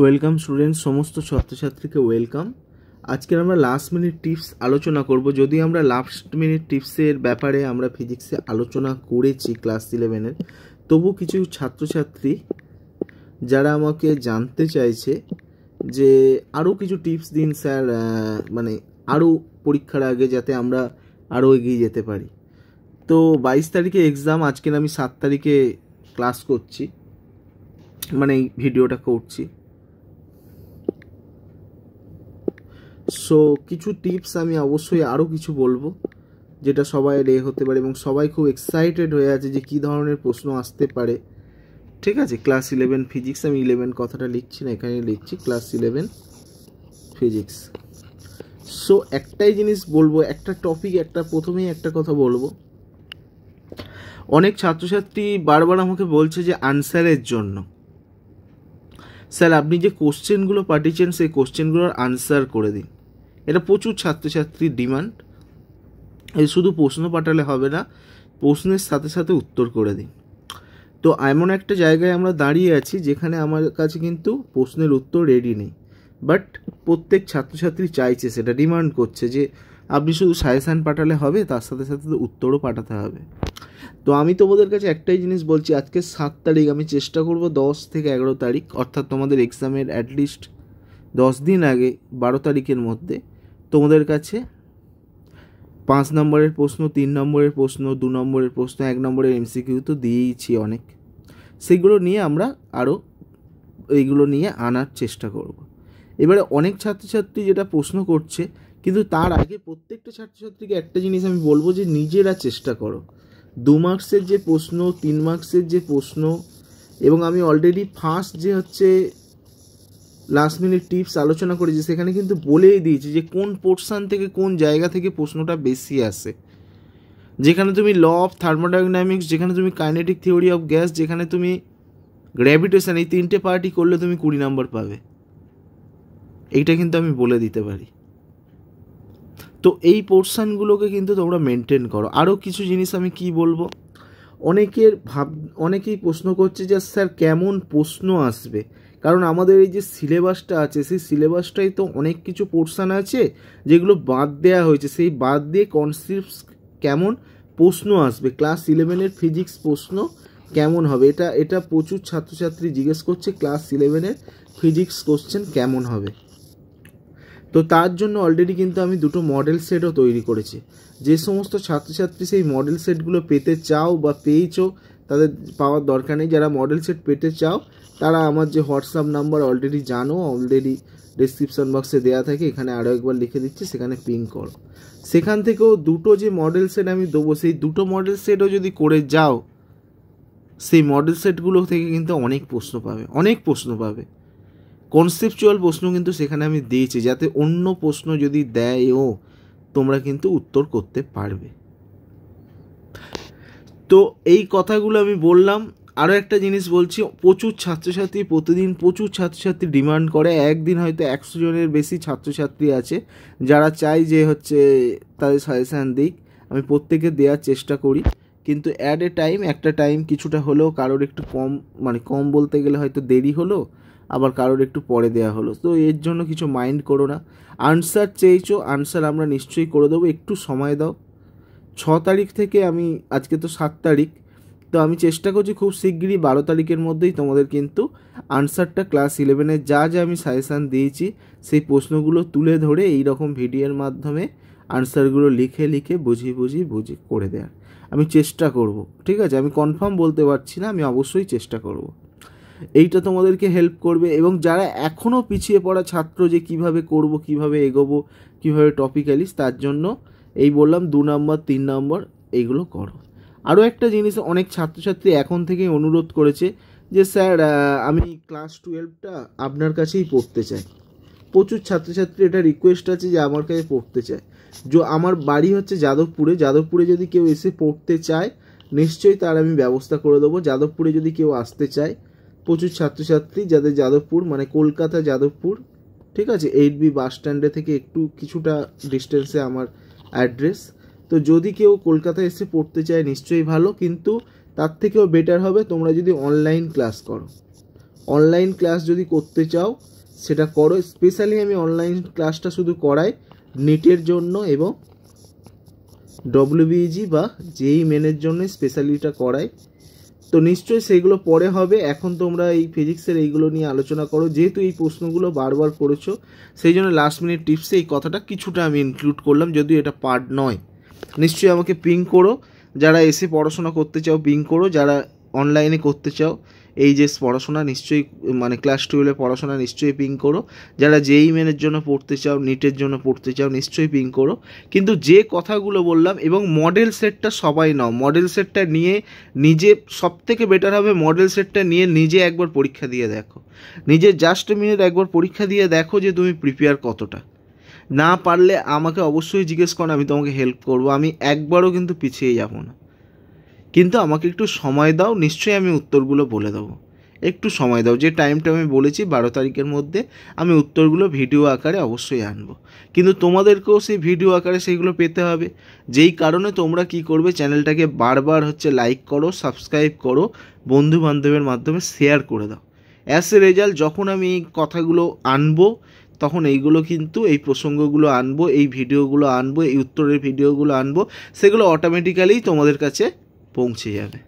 welcome student সমস্ত ছাত্রছাত্রীকে welcome আজকে আমরা লাস্ট মিনিট টিপস আলোচনা করব যদি আমরা লাস্ট মিনিট টিপসের ব্যাপারে আমরা ফিজিক্সে আলোচনা করেছি ক্লাস ইলেভেনের তবু কিছু ছাত্রছাত্রী যারা আমাকে জানতে চাইছে যে আরও কিছু টিপস দিন স্যার মানে আরও পরীক্ষার আগে যাতে আমরা আরও এগিয়ে যেতে পারি তো বাইশ তারিখে এক্সাম আজকের আমি সাত তারিখে ক্লাস করছি মানে এই ভিডিওটা করছি সো কিছু টিপস আমি অবশ্যই আরও কিছু বলবো যেটা সবাই রে হতে পারে এবং সবাই খুব এক্সাইটেড হয়ে আছে যে কি ধরনের প্রশ্ন আসতে পারে ঠিক আছে ক্লাস ইলেভেন ফিজিক্স আমি ইলেভেন কথাটা লিখছি না এখানে লিখছি ক্লাস ইলেভেন ফিজিক্স সো একটাই জিনিস বলবো একটা টপিক একটা প্রথমেই একটা কথা বলবো অনেক ছাত্রছাত্রী বারবার আমাকে বলছে যে আনসারের জন্য স্যার আপনি যে কোশ্চেনগুলো পাঠিয়েছেন সেই কোশ্চেনগুলোর আনসার করে দিন এটা প্রচুর ছাত্রছাত্রীর ডিমান্ড এই শুধু প্রশ্ন পাঠালে হবে না প্রশ্নের সাথে সাথে উত্তর করে দিন তো এমন একটা জায়গায় আমরা দাঁড়িয়ে আছি যেখানে আমার কাছে কিন্তু প্রশ্নের উত্তর রেডি নেই বাট প্রত্যেক ছাত্রছাত্রী চাইছে সেটা ডিমান্ড করছে যে আপনি শুধু সাজেশান পাঠালে হবে তার সাথে সাথে উত্তরও পাঠাতে হবে তো আমি তোমাদের কাছে একটাই জিনিস বলছি আজকে সাত তারিখ আমি চেষ্টা করব দশ থেকে এগারো তারিখ অর্থাৎ তোমাদের এক্সামের অ্যাটলিস্ট দশ দিন আগে বারো তারিখের মধ্যে তোমাদের কাছে পাঁচ নম্বরের প্রশ্ন তিন নম্বরের প্রশ্ন দু নম্বরের প্রশ্ন এক নম্বরের এমসিকিউ তো দিয়েইছি অনেক সেগুলো নিয়ে আমরা আরও এইগুলো নিয়ে আনার চেষ্টা করব এবারে অনেক ছাত্রছাত্রী যেটা প্রশ্ন করছে কিন্তু তার আগে প্রত্যেকটা ছাত্রছাত্রীকে একটা জিনিস আমি বলবো যে নিজেরা চেষ্টা করো দু মার্কসের যে প্রশ্ন তিন মার্কসের যে প্রশ্ন এবং আমি অলরেডি ফার্স্ট যে হচ্ছে লাস্ট মিনিট টিপস আলোচনা করেছি সেখানে কিন্তু বলেই দিয়েছি যে কোন পোর্শান থেকে কোন জায়গা থেকে প্রশ্নটা বেশি আসে যেখানে তুমি ল অফ থার্মোডাইনামিক্স যেখানে তুমি কাইনেটিক থিওরি অফ গ্যাস যেখানে তুমি গ্র্যাভিটেশন এই তিনটে পার্টি করলে তুমি কুড়ি নাম্বার পাবে এইটা কিন্তু আমি বলে দিতে পারি তো এই পোর্শানগুলোকে কিন্তু তোমরা মেনটেন করো আরও কিছু জিনিস আমি কি বলবো অনেকের ভাব অনেকেই প্রশ্ন করছে যে স্যার কেমন প্রশ্ন আসবে কারণ আমাদের এই যে সিলেবাসটা আছে সেই সিলেবাসটাই তো অনেক কিছু পোর্শান আছে যেগুলো বাদ দেয়া হয়েছে সেই বাদ দিয়ে কনসেপ্ট কেমন প্রশ্ন আসবে ক্লাস ইলেভেনের ফিজিক্স প্রশ্ন কেমন হবে এটা এটা প্রচুর ছাত্রছাত্রী জিজ্ঞেস করছে ক্লাস ইলেভেনের ফিজিক্স কোশ্চেন কেমন হবে তো তার জন্য অলরেডি কিন্তু আমি দুটো মডেল সেটও তৈরি করেছি যে সমস্ত ছাত্রছাত্রী সেই মডেল সেটগুলো পেতে চাও বা পেয়েছো তাদের পাওয়ার দরকার নেই যারা মডেল সেট পেতে চাও তারা আমার যে হোয়াটসঅ্যাপ নাম্বার অলরেডি জানো অলরেডি ডিসক্রিপশান বক্সে দেওয়া থাকে এখানে আরও একবার লিখে দিচ্ছি সেখানে পিং করো সেখান থেকেও দুটো যে মডেল সেট আমি দেবো সেই দুটো মডেল সেটও যদি করে যাও সেই মডেল সেটগুলো থেকে কিন্তু অনেক প্রশ্ন পাবে অনেক প্রশ্ন পাবে কনসেপচুয়াল প্রশ্ন কিন্তু সেখানে আমি দিয়েছি যাতে অন্য প্রশ্ন যদি দেয় ও তোমরা কিন্তু উত্তর করতে পারবে তো এই কথাগুলো আমি বললাম আরও একটা জিনিস বলছি প্রচুর ছাত্রছাত্রী প্রতিদিন প্রচুর ছাত্রছাত্রী ডিমান্ড করে একদিন হয়তো একশো জনের বেশি ছাত্রছাত্রী আছে যারা চাই যে হচ্ছে তাদের সাজেশান দিক আমি প্রত্যেকে দেওয়ার চেষ্টা করি কিন্তু অ্যাট এ টাইম একটা টাইম কিছুটা হলেও কারোর একটু কম মানে কম বলতে গেলে হয়তো দেরি হলো আবার কারোর একটু পরে দেওয়া হলো তো এর জন্য কিছু মাইন্ড করো না আনসার চেয়েছো আনসার আমরা নিশ্চয়ই করে দেবো একটু সময় দাও ছ তারিখ থেকে আমি আজকে তো সাত তারিখ তো আমি চেষ্টা করছি খুব শিগগিরই বারো তারিখের মধ্যেই তোমাদের কিন্তু আনসারটা ক্লাস ইলেভেনে যা যা আমি সাজেশান দিয়েছি সেই প্রশ্নগুলো তুলে ধরে এই রকম ভিডিওর মাধ্যমে আনসারগুলো লিখে লিখে বুঝিয়ে বুঝিয়ে বুঝি করে দেওয়ার আমি চেষ্টা করব ঠিক আছে আমি কনফার্ম বলতে পারছি না আমি অবশ্যই চেষ্টা করব এইটা তোমাদেরকে হেল্প করবে এবং যারা এখনও পিছিয়ে পড়া ছাত্র যে কিভাবে করব কিভাবে এগোবো কিভাবে টপিক এলিস তার জন্য এই বললাম দু নম্বর তিন নম্বর এইগুলো করো আরও একটা জিনিস অনেক ছাত্রছাত্রী এখন থেকেই অনুরোধ করেছে যে স্যার আমি ক্লাস টুয়েলভটা আপনার কাছেই পড়তে চাই প্রচুর ছাত্রছাত্রী এটা রিকোয়েস্ট আছে যে আমার কাছে পড়তে চায় যে আমার বাড়ি হচ্ছে যাদবপুরে যাদবপুরে যদি কেউ এসে পড়তে চায় নিশ্চয়ই তার আমি ব্যবস্থা করে দেবো যাদবপুরে যদি কেউ আসতে চায় প্রচুর ছাত্রছাত্রী যাদের যাদবপুর মানে কলকাতা যাদবপুর ঠিক আছে এইট বি বাস স্ট্যান্ডে থেকে একটু কিছুটা ডিস্টেন্সে আমার অ্যাড্রেস তো যদি কেউ কলকাতা এসে পড়তে চায় নিশ্চয়ই ভালো কিন্তু তার থেকেও বেটার হবে তোমরা যদি অনলাইন ক্লাস করো অনলাইন ক্লাস যদি করতে চাও সেটা করো স্পেশালি আমি অনলাইন ক্লাসটা শুধু করাই নেটের জন্য এবং ডব্লিউবিজি e বা জেই মেনের জন্য স্পেশালিটা করাই তো নিশ্চয়ই সেগুলো পরে হবে এখন তোমরা এই ফিজিক্সের এইগুলো নিয়ে আলোচনা করো যেহেতু এই প্রশ্নগুলো বারবার করেছো সেই জন্য লাস্ট মিনিট টিপসে এই কথাটা কিছুটা আমি ইনক্লুড করলাম যদিও এটা পার্ট নয় নিশ্চয়ই আমাকে পিং করো যারা এসে পড়াশোনা করতে চাও পিং করো যারা অনলাইনে করতে চাও এই যে পড়াশোনা নিশ্চয়ই মানে ক্লাস টুয়েলভে পড়াশোনা নিশ্চয়ই পিং করো যারা জেই মেনের e জন্য পড়তে চাও নিটের জন্য পড়তে চাও নিশ্চয়ই পিং করো কিন্তু যে কথাগুলো বললাম এবং মডেল সেটটা সবাই নাও মডেল সেটটা নিয়ে নিজে সব থেকে বেটার হবে মডেল সেটটা নিয়ে নিজে একবার পরীক্ষা দিয়ে দেখো নিজে জাস্ট মিনিট একবার পরীক্ষা দিয়ে দেখো যে তুমি প্রিপেয়ার কতটা না পারলে আমাকে অবশ্যই জিজ্ঞেস করো আমি তোমাকে হেল্প করবো আমি একবারও কিন্তু পিছিয়ে যাবো না কিন্তু আমাকে একটু সময় দাও নিশ্চয়ই আমি উত্তরগুলো বলে দেবো একটু সময় দাও যে টাইমটা আমি বলেছি বারো তারিখের মধ্যে আমি উত্তরগুলো ভিডিও আকারে অবশ্যই আনবো কিন্তু তোমাদেরকেও সেই ভিডিও আকারে সেইগুলো পেতে হবে যেই কারণে তোমরা কি করবে চ্যানেলটাকে বারবার হচ্ছে লাইক করো সাবস্ক্রাইব করো বন্ধু বান্ধবের মাধ্যমে শেয়ার করে দাও অ্যাস এ রেজাল্ট যখন আমি এই কথাগুলো আনবো তখন এইগুলো কিন্তু এই প্রসঙ্গগুলো আনবো এই ভিডিওগুলো আনবো এই উত্তরের ভিডিওগুলো আনবো সেগুলো অটোমেটিক্যালি তোমাদের কাছে 公起企业